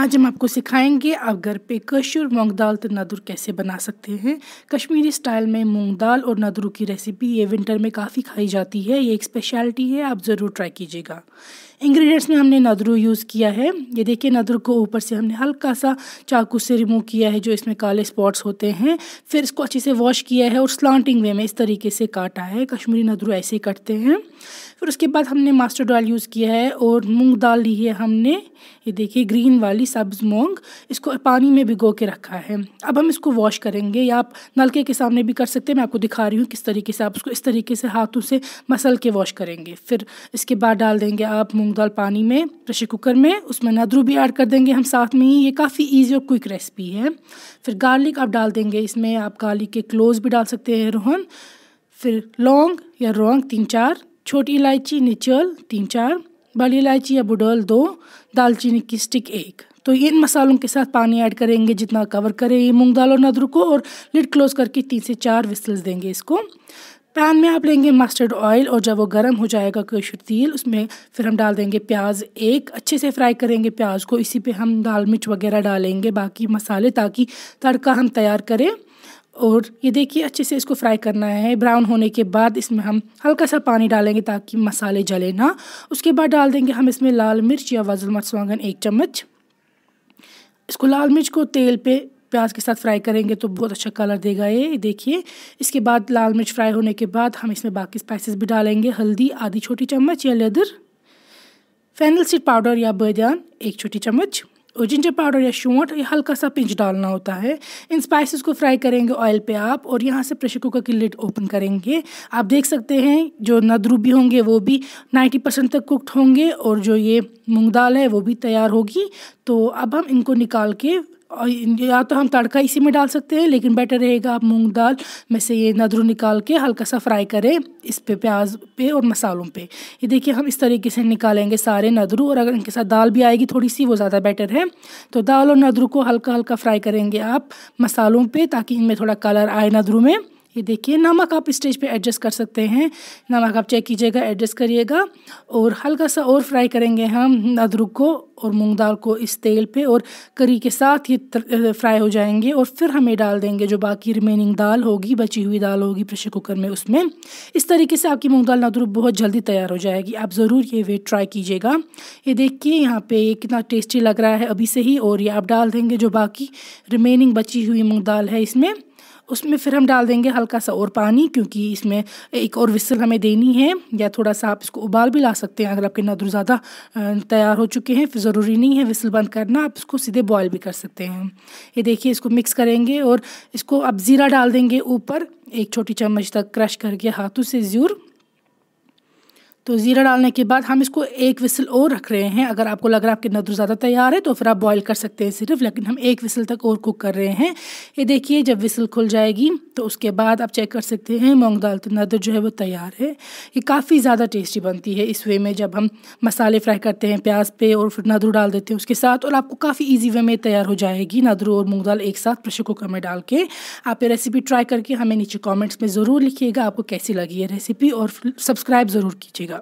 आज हम आपको सिखाएंगे आप घर पे कशुर मूंग दाल तो नदुर कैसे बना सकते हैं कश्मीरी स्टाइल में मूंग दाल और नदुरू की रेसिपी ये विंटर में काफ़ी खाई जाती है ये एक स्पेशलिटी है आप ज़रूर ट्राई कीजिएगा इंग्रेडिएंट्स में हमने नदरू यूज़ किया है ये देखिए नदरू को ऊपर से हमने हल्का सा चाकू से रिमूव किया है जो इसमें काले स्पॉट्स होते हैं फिर इसको अच्छे से वॉश किया है और स्लांटिंग वे में इस तरीके से काटा है कश्मीरी नदरू ऐसे कटते हैं फिर उसके बाद हमने मास्टर डाल यूज़ किया है और मूंग दाल ली है हमने ये देखिए ग्रीन वाली सब्ज़ मूंग इसको पानी में भिगो के रखा है अब हम इसको वॉश करेंगे या आप नलके के सामने भी कर सकते हैं मैं आपको दिखा रही हूँ किस तरीके से आप उसको इस तरीके से हाथों से मसल के वॉश करेंगे फिर इसके बाद डाल देंगे आप मूँग मूंग दाल पानी में प्रेशर कुकर में उसमें नदरू भी ऐड कर देंगे हम साथ में ही ये काफ़ी इजी और क्विक रेसिपी है फिर गार्लिक आप डाल देंगे इसमें आप गार्लिक के क्लोज भी डाल सकते हैं रोहन फिर लौंग या रोंग तीन चार छोटी इलायची निचल तीन चार बड़ी इलायची या बुडोल दो दालचीनी की स्टिक एक तो इन मसालों के साथ पानी ऐड करेंगे जितना कवर करें ये मूंग दाल और नदरू को और लिड क्लोज करके तीन से चार विसल्स देंगे इसको पैन में आप लेंगे मस्टर्ड ऑयल और जब वो गर्म हो जाएगा कशर तेल उसमें फिर हम डाल देंगे प्याज एक अच्छे से फ्राई करेंगे प्याज को इसी पे हम दाल मिर्च वगैरह डालेंगे बाकी मसाले ताकि तड़का हम तैयार करें और ये देखिए अच्छे से इसको फ्राई करना है ब्राउन होने के बाद इसमें हम हल्का सा पानी डालेंगे ताकि मसाले जले ना उसके बाद डाल देंगे हम इसमें लाल मिर्च या वजल मरसवांगन एक चम्मच इसको लाल मिर्च को तेल पे प्याज के साथ फ्राई करेंगे तो बहुत अच्छा कलर देगा ये देखिए इसके बाद लाल मिर्च फ्राई होने के बाद हम इसमें बाकी स्पाइसेस भी डालेंगे हल्दी आधी छोटी चम्मच या लेदर फैनल सीड पाउडर या बैदान एक छोटी चम्मच और जिंजर पाउडर या शूट या हल्का सा पिंच डालना होता है इन स्पाइसेस को फ्राई करेंगे ऑयल पे आप और यहाँ से प्रेशर कुकर की लिड ओपन करेंगे आप देख सकते हैं जो नदरू भी होंगे वो भी 90 परसेंट तक कुक्ड होंगे और जो ये मूंग दाल है वो भी तैयार होगी तो अब हम इनको निकाल के और या तो हम तड़का इसी में डाल सकते हैं लेकिन बेटर रहेगा आप मूंग दाल में से ये नदरू निकाल के हल्का सा फ्राई करें इस पे प्याज पे और मसालों पे ये देखिए हम इस तरीके से निकालेंगे सारे नदरू और अगर इनके साथ दाल भी आएगी थोड़ी सी वो ज़्यादा बेटर है तो दाल और नदरू को हल्का हल्का फ्राई करेंगे आप मसालों पर ताकि इनमें थोड़ा कलर आए नदरू में ये देखिए नमक आप स्टेज पे एडजस्ट कर सकते हैं नमक आप चेक कीजिएगा एडजस्ट करिएगा और हल्का सा और फ्राई करेंगे हम अदरक को और मूंग दाल को इस तेल पे और करी के साथ ये फ्राई हो जाएंगे और फिर हमें डाल देंगे जो बाकी रिमेनिंग दाल होगी बची हुई दाल होगी प्रेशर कुकर में उसमें इस तरीके से आपकी मूंग दाल नादुरुप बहुत जल्दी तैयार हो जाएगी आप ज़रूर ये वे ट्राई कीजिएगा ये देखिए यहाँ पे कितना टेस्टी लग रहा है अभी से ही और ये आप डाल देंगे जो बाकी रिमेनिंग बची हुई मूँग दाल है इसमें उसमें फिर हम डाल देंगे हल्का सा और पानी क्योंकि इसमें एक और विसल हमें देनी है या थोड़ा सा आप इसको उबाल भी ला सकते हैं अगर आपके नदर ज़्यादा तैयार हो चुके हैं फिर ज़रूरी नहीं है विसल बंद करना आप इसको सीधे बॉयल भी कर सकते हैं ये देखिए इसको मिक्स करेंगे और इसको आप ज़ीरा डाल देंगे ऊपर एक छोटी चम्मच तक क्रश करके हाथों से ज़रूर तो ज़ीरा डालने के बाद हम इसको एक विसल और रख रहे हैं अगर आपको लग रहा है आपकी नदरू ज़्यादा तैयार है तो फिर आप बॉईल कर सकते हैं सिर्फ लेकिन हम एक विसल तक और कुक कर रहे हैं ये देखिए जब विसल खुल जाएगी तो उसके बाद आप चेक कर सकते हैं मूँग दाल तो नदर जो है वो तैयार है ये काफ़ी ज़्यादा टेस्टी बनती है इस वे में जब हम मसाले फ्राई करते हैं प्याज पे और फिर नदरू डाल देते हैं उसके साथ और आपको काफ़ी ईजी वे में तैयार हो जाएगी नदरू और मूँग दाल एक साथ प्रेशर कुकर में डाल के आप ये रेसिपी ट्राई करके हमें नीचे कॉमेंट्स में ज़रूर लिखिएगा आपको कैसी लगी है रेसिपी और सब्सक्राइब ज़रूर कीजिएगा